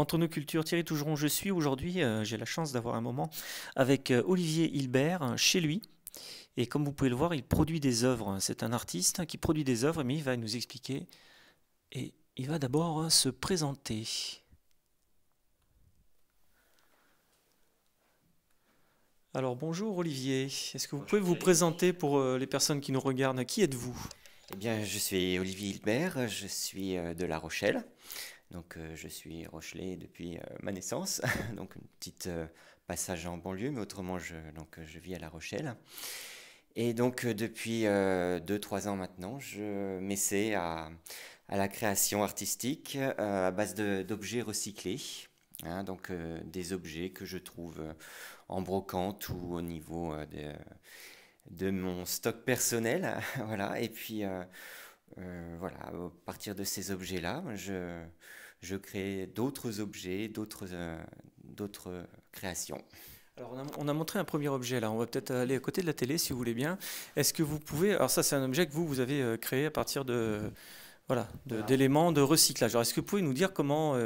Entre nos cultures, Thierry Tougeron, je suis aujourd'hui, euh, j'ai la chance d'avoir un moment avec euh, Olivier Hilbert euh, chez lui. Et comme vous pouvez le voir, il produit des œuvres. C'est un artiste hein, qui produit des œuvres, mais il va nous expliquer. Et il va d'abord se présenter. Alors bonjour Olivier, est-ce que vous pouvez vous présenter pour les personnes qui nous regardent Qui êtes-vous Eh bien, je suis Olivier Hilbert, je suis de La Rochelle. Donc euh, je suis Rochelais depuis euh, ma naissance, donc une petite euh, passage en banlieue, mais autrement je, donc, je vis à La Rochelle. Et donc depuis 2-3 ans maintenant, je m'essaie à, à, la création artistique à base d'objets recyclés. Hein. donc des objets que je trouve en brocante ou au niveau de, de, mon stock personnel. voilà. Et puis euh, voilà, à partir de ces objets-là, je, crée d'autres objets, d'autres euh, créations. Alors on a, montré un premier objet là, on va peut-être aller à côté de la télé si vous voulez bien. Est-ce que vous pouvez, alors ça c'est un objet que vous, vous avez euh, créé à partir de mhm. voilà, d'éléments de, recyclage. Alors, est-ce que vous pouvez nous dire comment,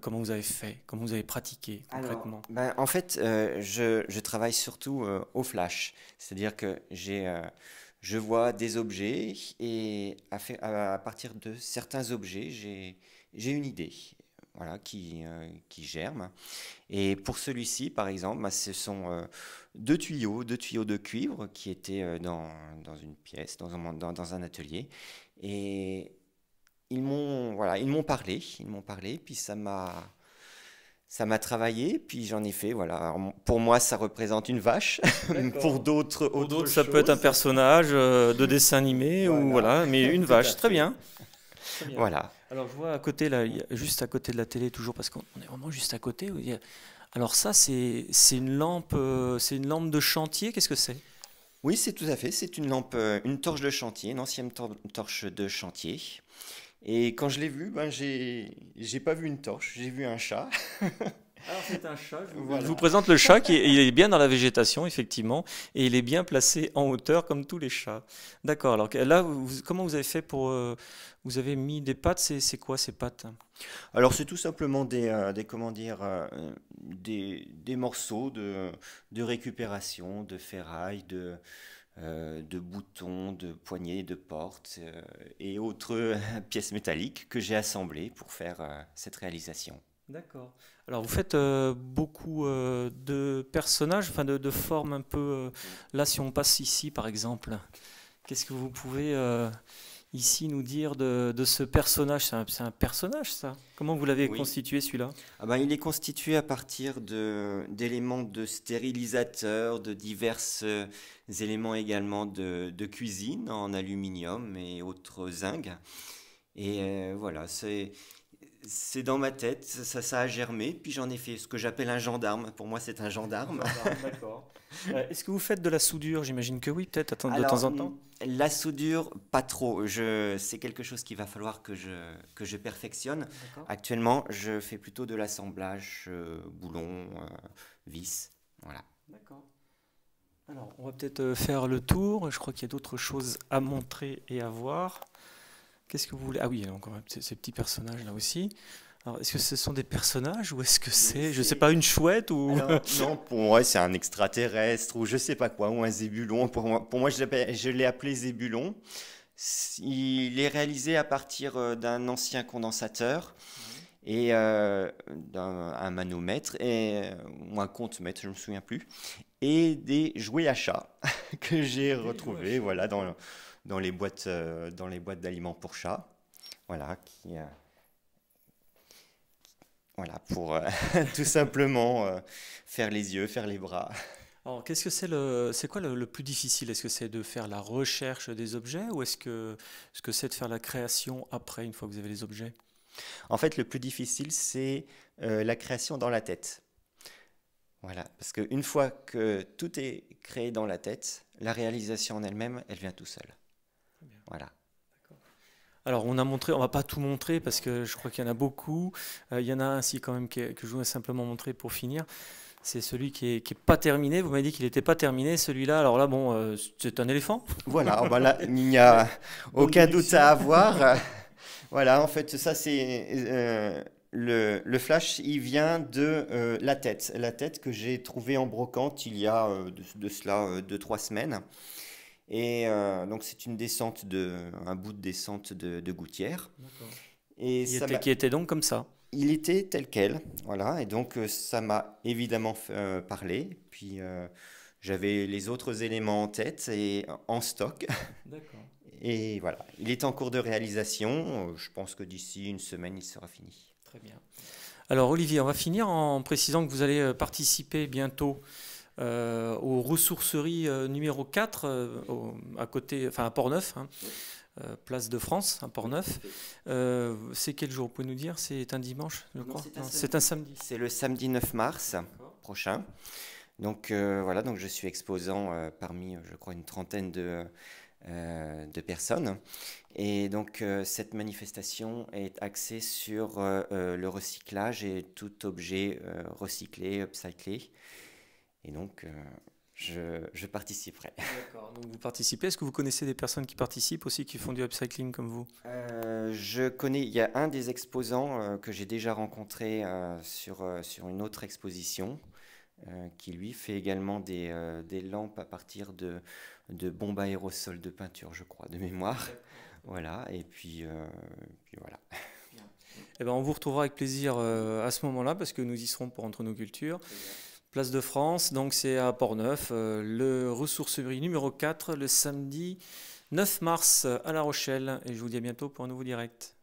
comment vous avez fait, comment vous avez pratiqué concrètement ben, En fait, je, travaille surtout au flash. C'est-à-dire que j'ai je vois des objets et à, partir de certains objets, j'ai une idée voilà, qui, euh, qui germe. Et pour celui-ci, par exemple, bah, ce sont euh, deux tuyaux, deux tuyaux de cuivre qui étaient euh, dans, une pièce, dans un, dans un atelier. Et ils m'ont voilà, ils m'ont parlé, ils m'ont parlé, puis ça m'a ça m'a travaillé, puis j'en ai fait. Voilà. pour moi, ça représente une vache. pour d'autres, ça peut être un personnage euh, de dessin animé ou voilà, mais une vache, très bien. Voilà. Alors je vois à côté là, juste à côté de la télé toujours parce qu'on est vraiment juste à côté. Alors ça, c'est, c'est une lampe, euh, c'est une lampe de chantier. Qu'est-ce que c'est Oui, c'est tout à fait. C'est une lampe, euh, une torche de chantier, une ancienne torche de chantier. Et quand je l'ai vu, ben, j'ai pas vu une torche, j'ai vu un chat. Alors c'est un chat. Je vous, présente le chat qui est, il est bien dans la végétation effectivement et il est bien placé en hauteur comme tous les chats. D'accord. Alors là, comment vous avez fait pour euh, vous avez mis des pattes C'est quoi ces pattes Alors c'est tout simplement des, euh, des comment dire euh, des, des, morceaux de, de récupération de ferraille de euh, de boutons, de poignées, de portes euh, et autres pièces métalliques que j'ai assemblées pour faire euh, cette réalisation. D'accord. Alors vous faites beaucoup de personnages, enfin de, formes un peu. là, si on passe ici, par exemple, qu'est-ce que vous pouvez ici nous dire de, ce personnage C'est un, personnage, ça Comment vous l'avez constitué, celui-là ah ben, Il est constitué à partir d'éléments de, stérilisateurs, de divers euh, éléments également de, cuisine en aluminium et autres zinc. Et euh, voilà, c'est c'est dans ma tête, ça, a germé, puis j'en ai fait ce que j'appelle un gendarme. Pour moi, c'est un gendarme. Euh, est-ce que vous faites de la soudure J'imagine que oui, peut-être de temps en temps. Mm, la soudure, pas trop. C'est quelque chose qu'il va falloir que je, perfectionne. Actuellement, je fais plutôt de l'assemblage, boulons, euh, boulon, euh, vis. Voilà. D'accord. Alors, on va peut-être faire le tour. Je crois qu'il y a d'autres choses à montrer et à voir. Qu'est-ce que vous voulez Ah oui, encore ces, petits personnages là aussi. Alors, est-ce que ce sont des personnages ou est-ce que c'est, je ne sais pas, une chouette ou Non, pour moi, c'est un extraterrestre ou je ne sais pas quoi, ou un zébulon. Pour moi, pour moi je, l'ai appelé zébulon. Il est réalisé à partir euh, d'un ancien condensateur et euh, d'un manomètre et, euh, ou un compte-mètre, je ne me souviens plus, et des jouets à chat que j'ai retrouvés voilà, dans, dans les boîtes, euh, dans les boîtes d'aliments pour chats. Voilà, qui, euh, voilà pour euh, tout simplement faire les yeux, faire les bras. Alors, qu'est-ce que c'est le, c'est quoi le, plus difficile Est-ce que c'est de faire la recherche des objets ou est-ce que, ce que c'est de faire la création après, une fois que vous avez les objets En fait, le plus difficile, c'est la création dans la tête. Voilà, parce qu'une fois que tout est créé dans la tête, la réalisation en elle-même, elle vient tout seul. Voilà. Alors, on a montré, on va pas tout montrer parce que je crois qu'il y en a beaucoup. Euh, il y en a un, si, quand même, que, je voulais simplement montrer pour finir. C'est celui qui est, pas terminé. Vous m'avez dit qu'il n'était pas terminé, celui-là. Alors là, bon, euh, c'est un éléphant. Voilà, oh, bah il n'y a aucun doute à avoir. voilà, en fait, ça, c'est. Euh, le, flash, il vient de la tête. La tête que j'ai trouvée en brocante il y a de, cela deux trois semaines. Et euh, donc, c'est une descente, de, un bout de descente de, gouttière. Et ça qui était donc comme ça Il était tel quel, voilà. Et donc, euh, ça m'a évidemment euh, parlé. Puis, j'avais les autres éléments en tête et en stock. Et voilà, il est en cours de réalisation. Je pense que d'ici une semaine, il sera fini. Très bien. Alors Olivier, on va finir en précisant que vous allez participer bientôt euh, aux ressourceries euh, numéro 4, euh, à côté, enfin à Port-Neuf, hein, place de France, à hein, Port-Neuf. c'est quel jour Vous pouvez nous dire C'est un dimanche, je crois C'est un, samedi. C'est le samedi 9 mars prochain. Donc voilà, donc je suis exposant parmi, je crois, une trentaine de. de personnes. Et donc cette manifestation est axée sur le recyclage et tout objet recyclé, upcyclé. Et donc, euh, je, participerai. D'accord, donc vous participez. Est-ce que vous connaissez des personnes qui participent aussi, qui font du upcycling comme vous euh, Je connais, il y a un des exposants euh, que j'ai déjà rencontré sur, sur une autre exposition, qui lui fait également des, des lampes à partir de, de bombes aérosols de peinture, je crois, de mémoire. Voilà, et puis, puis voilà. Eh ben, on vous retrouvera avec plaisir à ce moment-là, parce que nous y serons pour Entre nos cultures. Place de France, donc c'est à Portneuf, euh, le ressourcerie numéro 4, le samedi 9 mars euh, à La Rochelle. Et je vous dis à bientôt pour un nouveau direct.